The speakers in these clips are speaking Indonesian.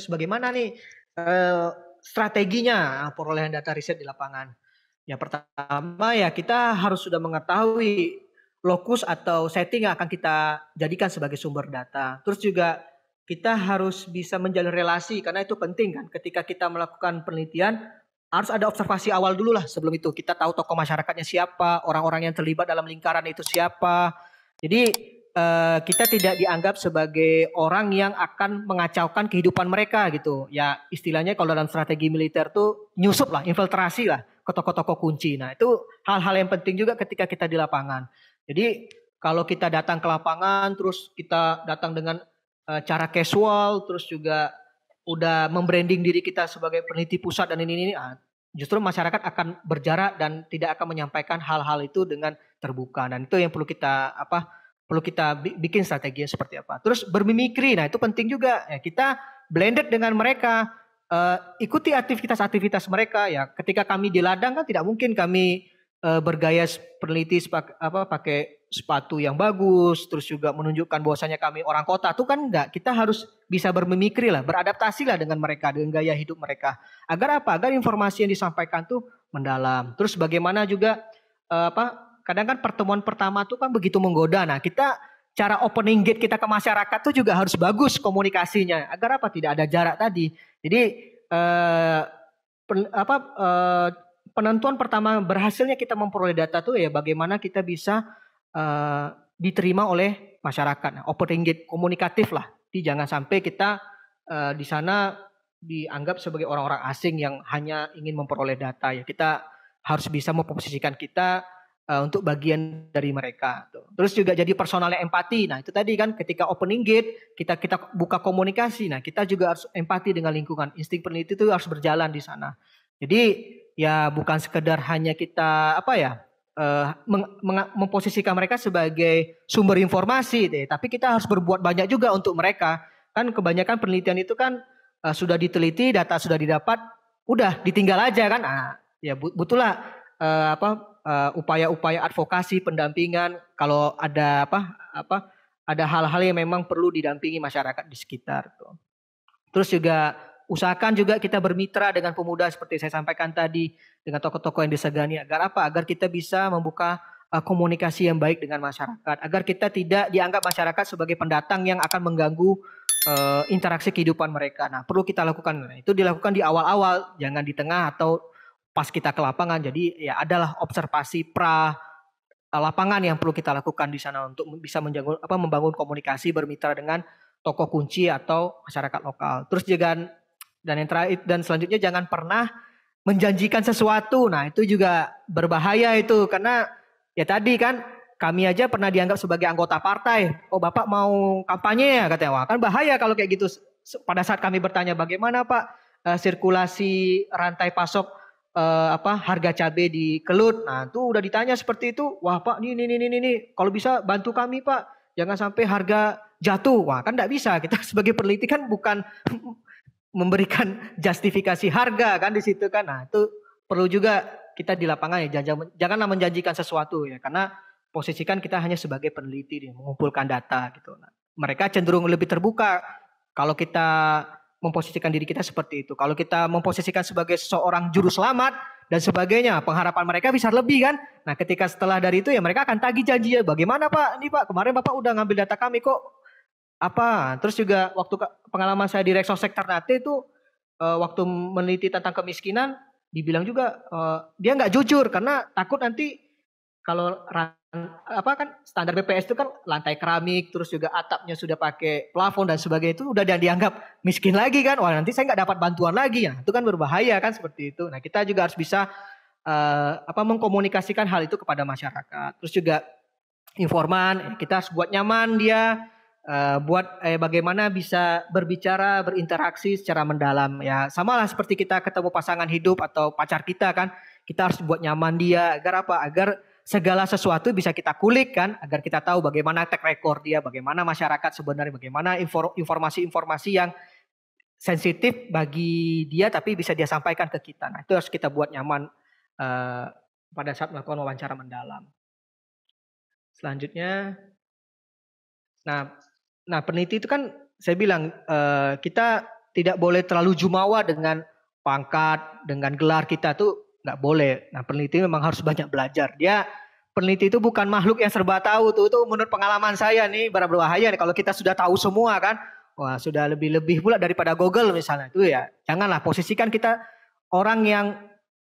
terus bagaimana nih eh, strateginya perolehan data riset di lapangan? Ya pertama ya kita harus sudah mengetahui lokus atau setting yang akan kita jadikan sebagai sumber data. Terus juga kita harus bisa menjalin relasi karena itu penting kan. Ketika kita melakukan penelitian harus ada observasi awal dulu lah sebelum itu. Kita tahu tokoh masyarakatnya siapa, orang-orang yang terlibat dalam lingkaran itu siapa. Jadi Eh, kita tidak dianggap sebagai orang yang akan mengacaukan kehidupan mereka gitu. Ya istilahnya kalau dalam strategi militer tuh nyusup lah, infiltrasi lah ke toko-toko kunci. Nah itu hal-hal yang penting juga ketika kita di lapangan. Jadi kalau kita datang ke lapangan terus kita datang dengan uh, cara casual terus juga udah membranding diri kita sebagai peneliti pusat dan ini ini ah, justru masyarakat akan berjarak dan tidak akan menyampaikan hal-hal itu dengan terbuka dan itu yang perlu kita apa perlu kita bikin strategi seperti apa. Terus bermimikri, nah itu penting juga. Ya, kita blended dengan mereka, uh, ikuti aktivitas-aktivitas mereka. Ya, ketika kami di ladang kan tidak mungkin kami uh, bergaya peneliti apa pakai sepatu yang bagus, terus juga menunjukkan bahwasanya kami orang kota itu kan enggak. Kita harus bisa bermimikri lah, beradaptasi lah dengan mereka, dengan gaya hidup mereka. Agar apa? Agar informasi yang disampaikan tuh mendalam. Terus bagaimana juga uh, apa kadang kan pertemuan pertama tuh kan begitu menggoda. Nah, kita cara opening gate kita ke masyarakat tuh juga harus bagus komunikasinya agar apa tidak ada jarak tadi. Jadi eh, pen, apa eh, penentuan pertama berhasilnya kita memperoleh data tuh ya bagaimana kita bisa eh, diterima oleh masyarakat. Nah, opening gate komunikatif lah. Jadi jangan sampai kita eh, di sana dianggap sebagai orang-orang asing yang hanya ingin memperoleh data ya kita harus bisa memposisikan kita uh, untuk bagian dari mereka. Gitu. Terus juga jadi personal empati. Nah itu tadi kan ketika opening gate kita kita buka komunikasi. Nah kita juga harus empati dengan lingkungan. Insting peneliti itu harus berjalan di sana. Jadi ya bukan sekedar hanya kita apa ya uh, meng, meng, memposisikan mereka sebagai sumber informasi, deh. Gitu ya. tapi kita harus berbuat banyak juga untuk mereka. Kan kebanyakan penelitian itu kan uh, sudah diteliti, data sudah didapat, udah ditinggal aja kan. Nah, ya butuhlah uh, apa upaya eh, upaya-upaya advokasi pendampingan kalau ada apa apa ada hal-hal yang memang perlu didampingi masyarakat di sekitar tuh. Terus juga usahakan juga kita bermitra dengan pemuda seperti saya sampaikan tadi dengan tokoh-tokoh yang disegani agar apa? Agar kita bisa membuka eh, komunikasi yang baik dengan masyarakat, agar kita tidak dianggap masyarakat sebagai pendatang yang akan mengganggu uh, interaksi kehidupan mereka. Nah, perlu kita lakukan. Nah, itu dilakukan di awal-awal, jangan di tengah atau pas kita ke lapangan. Jadi ya adalah observasi pra eh, lapangan yang perlu kita lakukan di sana untuk bisa menjaga apa membangun komunikasi bermitra dengan tokoh kunci atau masyarakat lokal. Terus juga dan yang terakhir dan selanjutnya jangan pernah menjanjikan sesuatu. Nah, itu juga berbahaya itu karena ya tadi kan kami aja pernah dianggap sebagai anggota partai. Oh, Bapak mau kampanye ya katanya. Wah, kan bahaya kalau kayak gitu. Pada saat kami bertanya bagaimana Pak eh, sirkulasi rantai pasok uh, apa harga cabai di Kelut. Nah, itu udah ditanya seperti itu, "Wah, Pak, ini ini ini ini, kalau bisa bantu kami, Pak. Jangan sampai harga jatuh." Wah, kan tidak bisa. Kita sebagai peneliti kan bukan memberikan justifikasi harga kan di situ kan. Nah, itu perlu juga kita di lapangan ya jangan janganlah menjanjikan sesuatu ya karena posisikan kita hanya sebagai peneliti nih, mengumpulkan data gitu. Nah, mereka cenderung lebih terbuka kalau kita memposisikan diri kita seperti itu. Kalau kita memposisikan sebagai seorang juru selamat dan sebagainya, pengharapan mereka bisa lebih kan? Nah, ketika setelah dari itu ya mereka akan tagih janji ya, bagaimana Pak? Ini Pak, kemarin Bapak udah ngambil data kami kok apa? Terus juga waktu pengalaman saya di Reksos Sektor Nate itu eh, waktu meneliti tentang kemiskinan dibilang juga eh, dia nggak jujur karena takut nanti kalau Kan, apa kan standar BPS itu kan lantai keramik terus juga atapnya sudah pakai plafon dan sebagainya itu udah dan dianggap miskin lagi kan wah nanti saya nggak dapat bantuan lagi ya itu kan berbahaya kan seperti itu nah kita juga harus bisa uh, apa mengkomunikasikan hal itu kepada masyarakat terus juga informan eh, kita harus buat nyaman dia uh, buat eh, bagaimana bisa berbicara berinteraksi secara mendalam ya samalah seperti kita ketemu pasangan hidup atau pacar kita kan kita harus buat nyaman dia agar apa agar segala sesuatu bisa kita kulik kan agar kita tahu bagaimana track record dia, bagaimana masyarakat sebenarnya, bagaimana informasi-informasi yang sensitif bagi dia tapi bisa dia sampaikan ke kita. Nah itu harus kita buat nyaman uh, pada saat melakukan wawancara mendalam. Selanjutnya, nah, nah peneliti itu kan saya bilang uh, kita tidak boleh terlalu jumawa dengan pangkat, dengan gelar kita tuh nggak boleh. Nah peneliti memang harus banyak belajar. Dia peneliti itu bukan makhluk yang serba tahu tuh. Itu menurut pengalaman saya nih berbahaya nih kalau kita sudah tahu semua kan. Wah sudah lebih-lebih pula daripada Google misalnya itu ya. Janganlah posisikan kita orang yang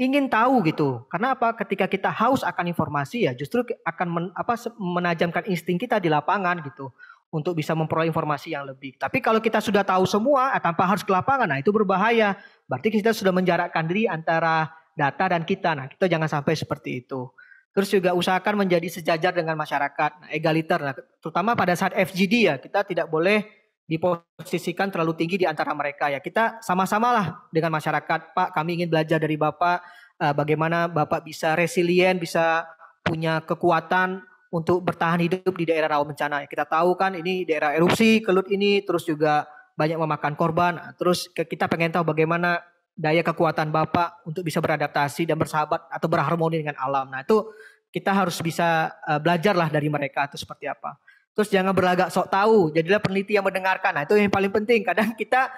ingin tahu gitu. Karena apa? Ketika kita haus akan informasi ya justru akan men, apa menajamkan insting kita di lapangan gitu untuk bisa memperoleh informasi yang lebih. Tapi kalau kita sudah tahu semua tanpa harus ke lapangan, nah itu berbahaya. Berarti kita sudah menjarakkan diri antara data dan kita. Nah, kita jangan sampai seperti itu. Terus juga usahakan menjadi sejajar dengan masyarakat, nah, egaliter. Nah, terutama pada saat FGD ya, kita tidak boleh diposisikan terlalu tinggi di antara mereka ya. Kita sama sama lah dengan masyarakat. Pak, kami ingin belajar dari Bapak uh, bagaimana Bapak bisa resilient, bisa punya kekuatan untuk bertahan hidup di daerah rawan bencana. Ya. Kita tahu kan ini daerah erupsi, kelut ini terus juga banyak memakan korban. Nah, terus kita pengen tahu bagaimana daya kekuatan Bapak untuk bisa beradaptasi dan bersahabat atau berharmoni dengan alam. Nah itu kita harus bisa uh, belajarlah dari mereka atau seperti apa. Terus jangan berlagak sok tahu, jadilah peneliti yang mendengarkan. Nah itu yang paling penting. Kadang kita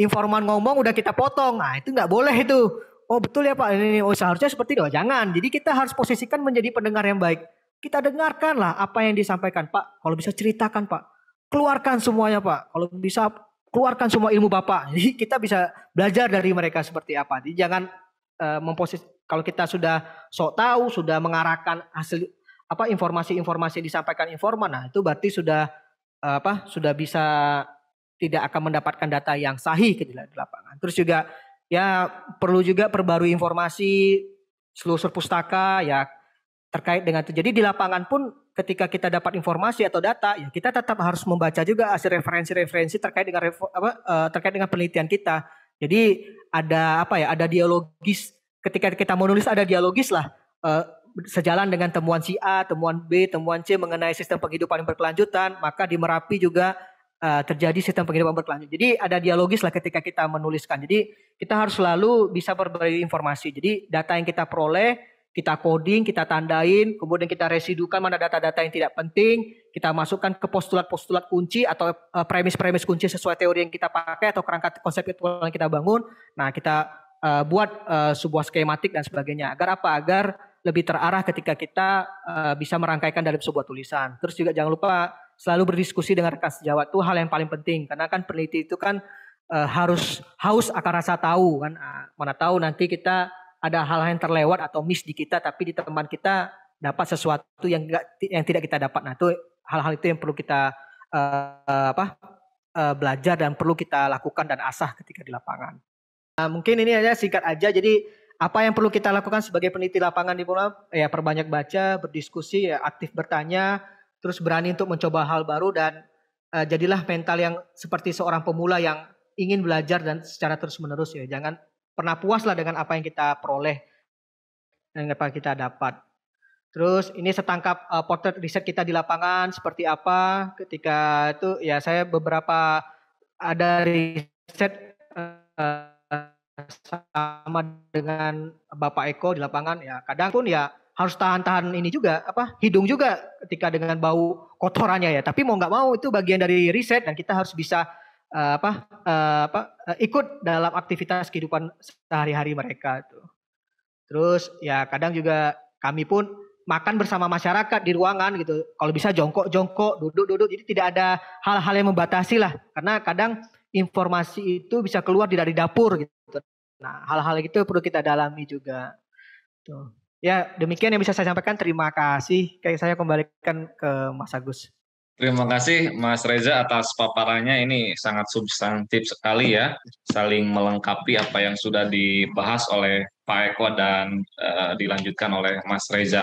informan ngomong udah kita potong. Nah itu nggak boleh itu. Oh betul ya Pak, ini, oh, seharusnya seperti itu. Oh, jangan. Jadi kita harus posisikan menjadi pendengar yang baik. Kita dengarkanlah apa yang disampaikan Pak. Kalau bisa ceritakan Pak. Keluarkan semuanya Pak. Kalau bisa keluarkan semua ilmu Bapak. Jadi kita bisa belajar dari mereka seperti apa. Jadi jangan uh, memposis kalau kita sudah sok tahu, sudah mengarahkan hasil apa informasi-informasi disampaikan informan. Nah, itu berarti sudah uh, apa? sudah bisa tidak akan mendapatkan data yang sahih ke gitu di lapangan. Terus juga ya perlu juga perbarui informasi, selusur pustaka ya terkait dengan itu. Jadi di lapangan pun ketika kita dapat informasi atau data, ya kita tetap harus membaca juga hasil referensi-referensi terkait dengan apa, eh, terkait dengan penelitian kita. Jadi ada apa ya? Ada dialogis. Ketika kita menulis ada dialogis lah. Eh, sejalan dengan temuan si A, temuan B, temuan C mengenai sistem penghidupan yang berkelanjutan, maka di Merapi juga eh, terjadi sistem penghidupan berkelanjutan. Jadi ada dialogis lah ketika kita menuliskan. Jadi kita harus selalu bisa berbagi informasi. Jadi data yang kita peroleh kita coding, kita tandain, kemudian kita residukan mana data-data yang tidak penting, kita masukkan ke postulat-postulat kunci atau eh, premis-premis kunci sesuai teori yang kita pakai atau kerangka konseptual yang kita bangun. Nah, kita uh, buat uh, sebuah skematik dan sebagainya. Agar apa? Agar lebih terarah ketika kita uh, bisa merangkaikan dari sebuah tulisan. Terus juga jangan lupa selalu berdiskusi dengan rekan sejawat itu hal yang paling penting karena kan peneliti itu kan uh, harus haus akan rasa tahu kan ah, mana tahu nanti kita ada hal-hal yang terlewat atau miss di kita tapi di teman kita dapat sesuatu yang enggak yang tidak kita dapat. Nah, itu hal-hal itu yang perlu kita uh, apa? Uh, belajar dan perlu kita lakukan dan asah ketika di lapangan. Nah, mungkin ini aja singkat aja. Jadi apa yang perlu kita lakukan sebagai peneliti lapangan di bola? Ya perbanyak baca, berdiskusi, ya aktif bertanya, terus berani untuk mencoba hal baru dan uh, jadilah mental yang seperti seorang pemula yang ingin belajar dan secara terus menerus ya. Jangan pernah puas lah dengan apa yang kita peroleh dan apa yang kita dapat. Terus ini setangkap uh, eh, portrait riset kita di lapangan seperti apa ketika itu ya saya beberapa ada riset uh, sama dengan Bapak Eko di lapangan ya kadang pun ya harus tahan-tahan ini juga apa hidung juga ketika dengan bau kotorannya ya tapi mau nggak mau itu bagian dari riset dan kita harus bisa Eh, apa eh, apa eh, ikut dalam aktivitas kehidupan sehari-hari mereka tuh. Terus ya kadang juga kami pun makan bersama masyarakat di ruangan gitu. Kalau bisa jongkok-jongkok, duduk-duduk. Jadi tidak ada hal-hal yang membatasi lah. Karena kadang informasi itu bisa keluar dari dapur gitu. Nah hal-hal itu perlu kita dalami juga. Tuh. Ya demikian yang bisa saya sampaikan. Terima kasih. Kayak saya kembalikan ke Mas Agus. Terima kasih Mas Reza atas paparannya ini sangat substantif sekali ya, saling melengkapi apa yang sudah dibahas oleh Pak Eko dan uh, dilanjutkan oleh Mas Reza.